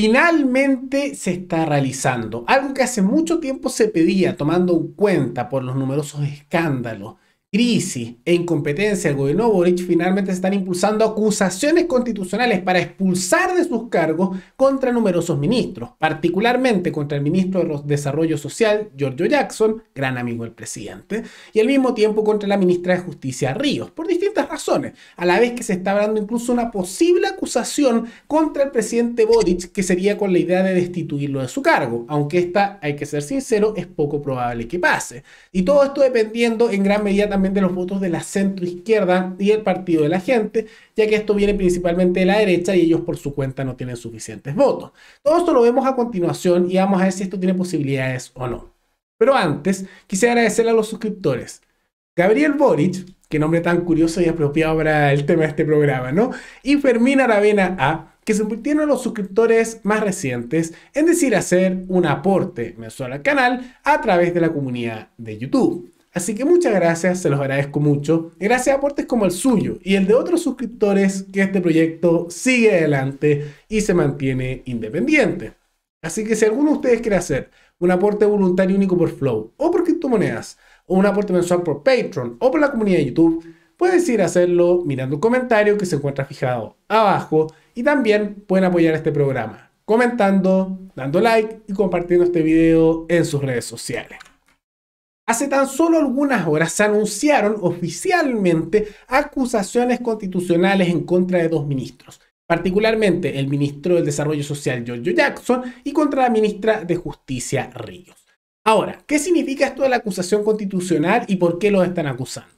finalmente se está realizando. Algo que hace mucho tiempo se pedía, tomando en cuenta por los numerosos escándalos crisis e incompetencia del gobierno Boric, finalmente se están impulsando acusaciones constitucionales para expulsar de sus cargos contra numerosos ministros, particularmente contra el ministro de Desarrollo Social, Giorgio Jackson, gran amigo del presidente, y al mismo tiempo contra la ministra de Justicia, Ríos, por distintas razones, a la vez que se está hablando incluso una posible acusación contra el presidente Boric, que sería con la idea de destituirlo de su cargo, aunque esta, hay que ser sincero, es poco probable que pase. Y todo esto dependiendo en gran medida también también de los votos de la centro izquierda y el Partido de la Gente, ya que esto viene principalmente de la derecha y ellos por su cuenta no tienen suficientes votos. Todo esto lo vemos a continuación y vamos a ver si esto tiene posibilidades o no. Pero antes, quisiera agradecerle a los suscriptores. Gabriel Boric, qué nombre tan curioso y apropiado para el tema de este programa, ¿no? Y Fermina Aravena A, que se convirtieron los suscriptores más recientes en decir hacer un aporte mensual al canal a través de la comunidad de YouTube. Así que muchas gracias, se los agradezco mucho. Gracias a aportes como el suyo y el de otros suscriptores que este proyecto sigue adelante y se mantiene independiente. Así que si alguno de ustedes quiere hacer un aporte voluntario único por Flow o por criptomonedas o un aporte mensual por Patreon o por la comunidad de YouTube, pueden ir a hacerlo mirando el comentario que se encuentra fijado abajo y también pueden apoyar este programa comentando, dando like y compartiendo este video en sus redes sociales. Hace tan solo algunas horas se anunciaron oficialmente acusaciones constitucionales en contra de dos ministros, particularmente el ministro del Desarrollo Social Giorgio Jackson y contra la ministra de Justicia Ríos. Ahora, ¿qué significa esto de la acusación constitucional y por qué los están acusando?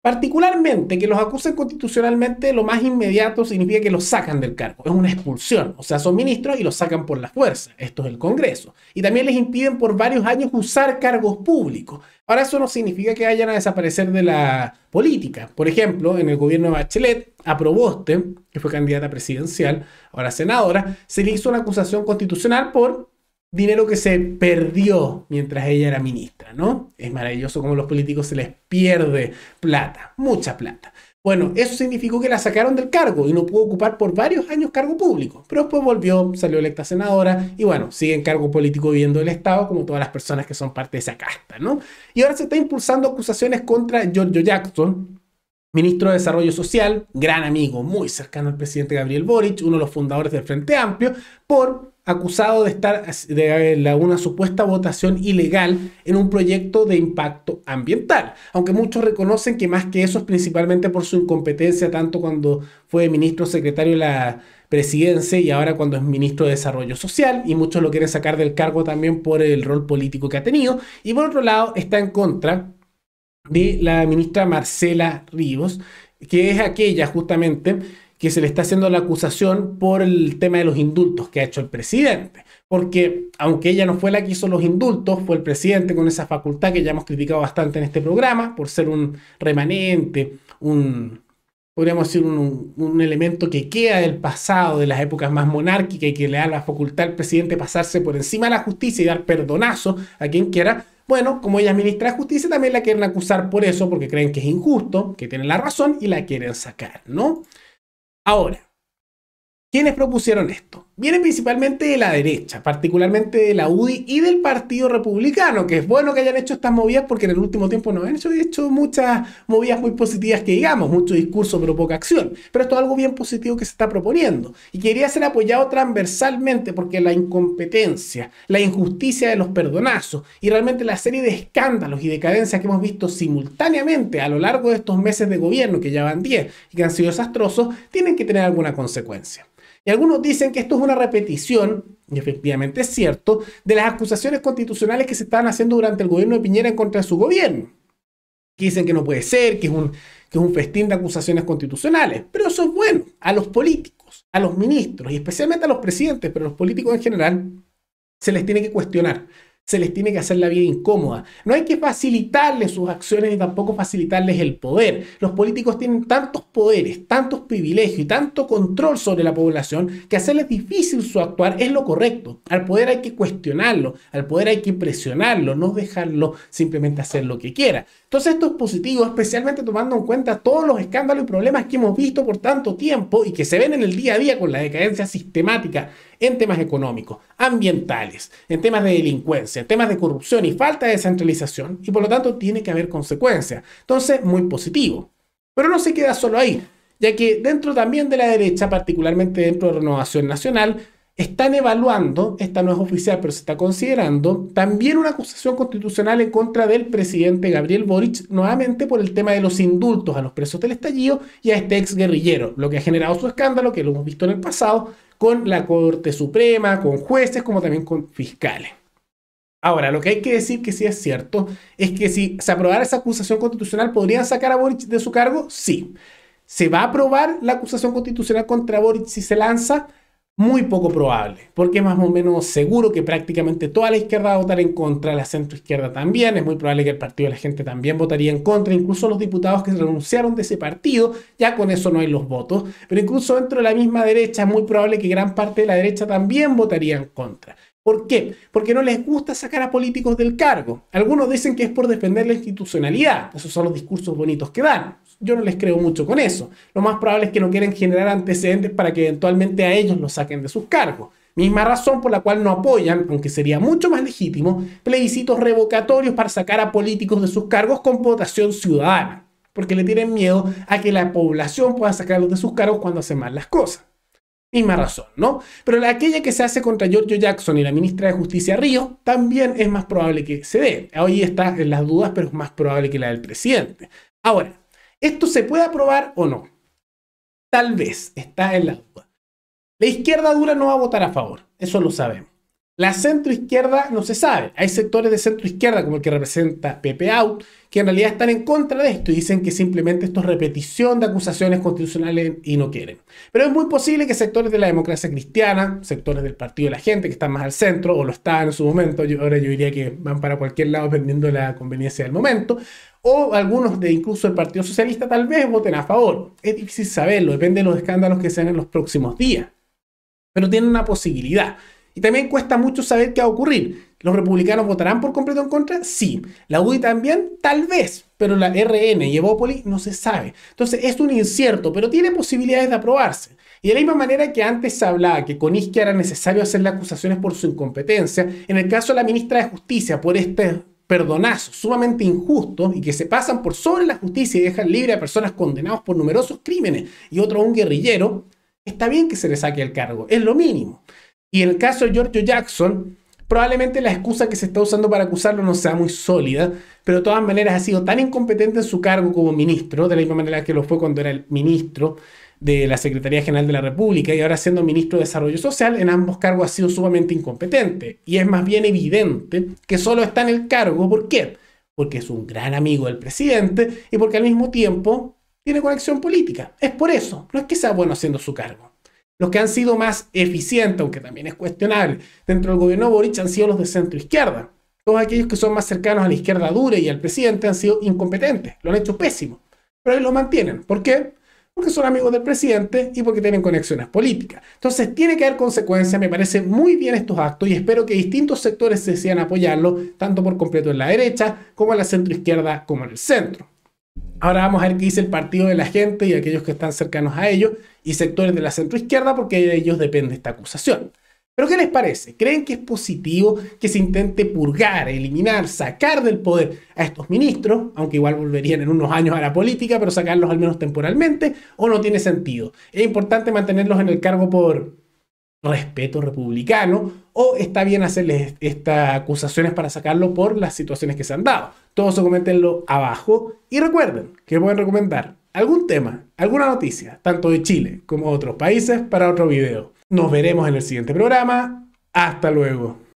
Particularmente que los acusen constitucionalmente, lo más inmediato significa que los sacan del cargo. Es una expulsión. O sea, son ministros y los sacan por la fuerza. Esto es el Congreso. Y también les impiden por varios años usar cargos públicos. Ahora, eso no significa que vayan a desaparecer de la política. Por ejemplo, en el gobierno de Bachelet, a Proboste, que fue candidata presidencial, ahora senadora, se le hizo una acusación constitucional por dinero que se perdió mientras ella era ministra, ¿no? Es maravilloso cómo los políticos se les pierde plata, mucha plata. Bueno, eso significó que la sacaron del cargo y no pudo ocupar por varios años cargo público. Pero después volvió, salió electa senadora y bueno, sigue en cargo político viviendo el Estado como todas las personas que son parte de esa casta, ¿no? Y ahora se está impulsando acusaciones contra Giorgio Jackson, ministro de Desarrollo Social, gran amigo, muy cercano al presidente Gabriel Boric, uno de los fundadores del Frente Amplio, por acusado de estar de eh, una supuesta votación ilegal en un proyecto de impacto ambiental. Aunque muchos reconocen que más que eso es principalmente por su incompetencia, tanto cuando fue ministro secretario de la presidencia y ahora cuando es ministro de Desarrollo Social, y muchos lo quieren sacar del cargo también por el rol político que ha tenido. Y por otro lado, está en contra de la ministra Marcela Ríos, que es aquella justamente que se le está haciendo la acusación por el tema de los indultos que ha hecho el presidente. Porque aunque ella no fue la que hizo los indultos, fue el presidente con esa facultad que ya hemos criticado bastante en este programa por ser un remanente, un, podríamos decir, un, elemento que queda del pasado, de las épocas más monárquicas y que le da la facultad al presidente pasarse por encima de la justicia y dar perdonazo a quien quiera. Bueno, como ella ministra de justicia, también la quieren acusar por eso, porque creen que es injusto, que tienen la razón y la quieren sacar, ¿no? Ahora, ¿quiénes propusieron esto? Vienen principalmente de la derecha, particularmente de la UDI y del Partido Republicano, que es bueno que hayan hecho estas movidas porque en el último tiempo no han hecho, muchas movidas muy positivas que digamos, mucho discurso pero poca acción. Pero esto es algo bien positivo que se está proponiendo y quería ser apoyado transversalmente porque la incompetencia, la injusticia de los perdonazos y realmente la serie de escándalos y decadencias que hemos visto simultáneamente a lo largo de estos meses de gobierno, que ya van 10 y que han sido desastrosos, tienen que tener alguna consecuencia. Y algunos dicen que esto es una repetición, y efectivamente es cierto, de las acusaciones constitucionales que se estaban haciendo durante el gobierno de Piñera en contra de su gobierno. dicen que no puede ser, que que es un festín de acusaciones constitucionales. Pero eso es bueno. A los políticos, a los ministros y especialmente a los presidentes, pero a los políticos en general, se les tiene que cuestionar se les tiene que hacer la vida incómoda. No hay que facilitarles sus acciones ni tampoco facilitarles el poder. Los políticos tienen tantos poderes, tantos privilegios y tanto control sobre la población que hacerles difícil su actuar es lo correcto. Al poder hay que cuestionarlo, al poder hay que presionarlo, no dejarlo simplemente hacer lo que quiera. Entonces esto es positivo, especialmente tomando en cuenta todos los escándalos y problemas que hemos visto por tanto tiempo y que se ven en el día a día con la decadencia sistemática en temas económicos, ambientales, en temas de delincuencia, en temas de corrupción y falta de descentralización y por lo tanto tiene que haber consecuencias. Entonces, muy positivo. Pero no se queda solo ahí, ya que dentro también de la derecha, particularmente dentro de Renovación Nacional, están evaluando, esta no es oficial, pero se está considerando, también una acusación constitucional en contra del presidente Gabriel Boric, nuevamente por el tema de los indultos a los presos del estallido y a este ex guerrillero, lo que ha generado su escándalo, que lo hemos visto en el pasado, con la Corte Suprema, con jueces, como también con fiscales. Ahora, lo que hay que decir que sí es cierto es que si se aprobara esa acusación constitucional, ¿podrían sacar a Boric de su cargo? Sí. ¿Se va a aprobar la acusación constitucional contra Boric si se lanza? muy poco probable, porque es más o menos seguro que prácticamente toda la izquierda va a votar en contra, la centroizquierda también, es muy probable que el Partido de la Gente también votaría en contra, incluso los diputados que se renunciaron de ese partido, ya con eso no hay los votos, pero incluso dentro de la misma derecha es muy probable que gran parte de la derecha también votaría en contra. ¿Por qué? Porque no les gusta sacar a políticos del cargo. Algunos dicen que es por defender la institucionalidad, esos son los discursos bonitos que dan, yo no les creo mucho con eso. Lo más probable es que no quieren generar antecedentes para que eventualmente a ellos los saquen de sus cargos. Misma razón por la cual no apoyan, aunque sería mucho más legítimo, plebiscitos revocatorios para sacar a políticos de sus cargos con votación ciudadana, porque le tienen miedo a que la población pueda sacarlos de sus cargos cuando hacen mal las cosas. Misma razón, ¿no? Pero la, aquella que se hace contra Giorgio Jackson y la ministra de Justicia Río también es más probable que se dé. Hoy está en las dudas, pero es más probable que la del presidente. Ahora, ¿Esto se puede aprobar o no? Tal vez, está en la duda. La izquierda dura no va a votar a favor, eso lo sabemos. La centro izquierda no se sabe. Hay sectores de centro izquierda, como el que representa Pepe Out, que en realidad están en contra de esto y dicen que simplemente esto es repetición de acusaciones constitucionales y no quieren. Pero es muy posible que sectores de la democracia cristiana, sectores del Partido de la Gente, que están más al centro o lo estaban en su momento, ahora yo diría que van para cualquier lado dependiendo de la conveniencia del momento, o algunos de incluso el Partido Socialista tal vez voten a favor. Es difícil saberlo, depende de los escándalos que sean en los próximos días. Pero tienen una posibilidad. Y también cuesta mucho saber qué va a ocurrir. ¿Los republicanos votarán por completo en contra? Sí. ¿La UDI también? Tal vez. Pero la RN y Evópolis no se sabe. Entonces es un incierto, pero tiene posibilidades de aprobarse. Y de la misma manera que antes se hablaba que con Isquia era necesario hacerle acusaciones por su incompetencia, en el caso de la ministra de Justicia, por este perdonazo sumamente injusto y que se pasan por sobre la justicia y dejan libre a personas condenadas por numerosos crímenes y otro a un guerrillero, está bien que se le saque el cargo, es lo mínimo. Y en el caso de Giorgio Jackson, probablemente la excusa que se está usando para acusarlo no sea muy sólida, pero de todas maneras ha sido tan incompetente en su cargo como ministro, de la misma manera que lo fue cuando era el ministro de la Secretaría General de la República y ahora siendo ministro de Desarrollo Social, en ambos cargos ha sido sumamente incompetente. Y es más bien evidente que solo está en el cargo. ¿Por qué? Porque es un gran amigo del presidente y porque al mismo tiempo tiene conexión política. Es por eso, no es que sea bueno haciendo su cargo. Los que han sido más eficientes, aunque también es cuestionable, dentro del gobierno de Boric han sido los de centro izquierda. Todos aquellos que son más cercanos a la izquierda dura y al presidente han sido incompetentes, lo han hecho pésimo. Pero ahí lo mantienen. ¿Por qué? Porque son amigos del presidente y porque tienen conexiones políticas. Entonces tiene que haber consecuencias, me parece muy bien estos actos y espero que distintos sectores se decidan apoyarlo, tanto por completo en la derecha como en la centro izquierda, como en el centro. Ahora vamos a ver qué dice el partido de la gente y aquellos que están cercanos a ellos y sectores de la centroizquierda, porque de ellos depende esta acusación. Pero ¿qué les parece? ¿Creen que es positivo que se intente purgar, eliminar, sacar del poder a estos ministros, aunque igual volverían en unos años a la política, pero sacarlos al menos temporalmente, o no tiene sentido? ¿Es importante mantenerlos en el cargo por respeto republicano o está bien hacerles estas acusaciones para sacarlo por las situaciones que se han dado. Todo eso coméntenlo abajo y recuerden que pueden recomendar algún tema, alguna noticia, tanto de Chile como de otros países para otro video. Nos veremos en el siguiente programa. Hasta luego.